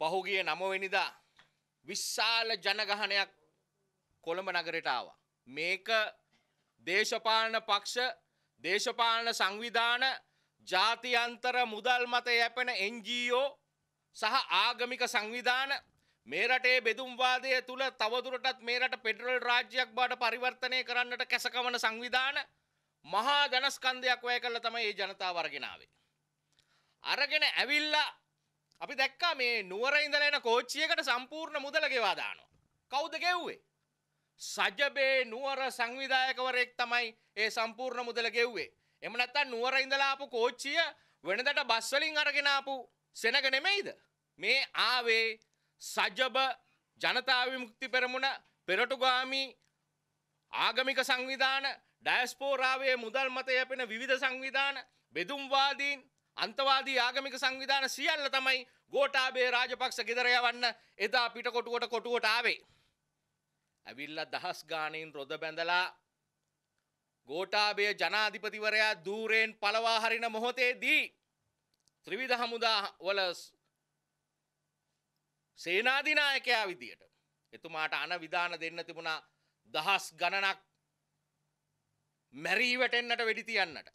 පහුගිය නමවෙනිදා විශාල ජනගහනයක් කොළඹ නගරයට ආවා. මේක දේශපාලන පක්ෂ දේශපාලන සංවිධාන ජාතියන්තර මුදල් මත යැපෙන එන්ජීෝ සහ ආගමික සංවිධාන මේ රටේ බෙදුම්වාදය තුළ තවදුරටත් මේ රට පෙඩරල් රාජ්‍යයක් බාට පරිවර්තනය කරන්නට කැසකවන සංවිධාන මහා ජනස්කන්ධයක් වැය කළ තමයි ඒ ජනතාව වර්ගෙනාවේ. අරගෙන ඇවිල්ලා අපි දැක්කා මේ නුවර ඉඳලා එන කෝච්චියකට සම්පූර්ණ මුදල ගෙවා දානවා. කවුද ගෙව්වේ? සජබේ නුවර සංවිධායකවරයෙක් තමයි ඒ සම්පූර්ණ මුදල ගෙව්වේ. එහෙම නැත්නම් නුවර ඉඳලා ආපු කෝච්චිය වෙනදට බස් වලින් අරගෙන ආපු සෙනග නෙමෙයිද? මේ ආවේ සජබ ජනතා විමුක්ති පෙරමුණ පෙරටුගාමි ආගමික සංවිධාන ඩයස්පෝරාවේ මුදල් මත යැපෙන විවිධ සංවිධාන බෙදුම්වාදීන් අන්තවාදී ආගමික සංවිධාන සියල්ල තමයි ගෝටාබේ රාජපක්ෂ ගෙදර යවන්න එදා පිටකොටුවට කොටුවට ආවේ. ඇවිල්ලා දහස් ගාණෙන් රොද බැඳලා ගෝටාබේ ජනාධිපතිවරයා দূරෙන් පළවා හරින මොහොතේදී ත්‍රිවිධ හමුදා වල සේනාධිනායකයා විදියට එතුමාට අන විධාන දෙන්න තිබුණා දහස් ගණනක් මැරී වැටෙන්නට වෙඩි තියන්නට.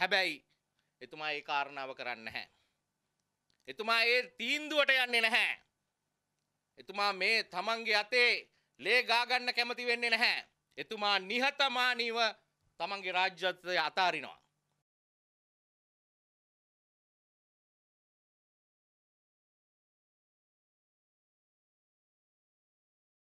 හැබැයි එතුමා ඒ කාරණාව කරන්න නැහැ. එතුමා ඒ තීන්දුවට යන්නේ නැහැ. එතුමා මේ තමන්ගේ අතේ ලේ ගාගන්න කැමති වෙන්නේ නැහැ. එතුමා නිහතමානීව තමන්ගේ රාජ්‍යත්වය අතාරිනවා.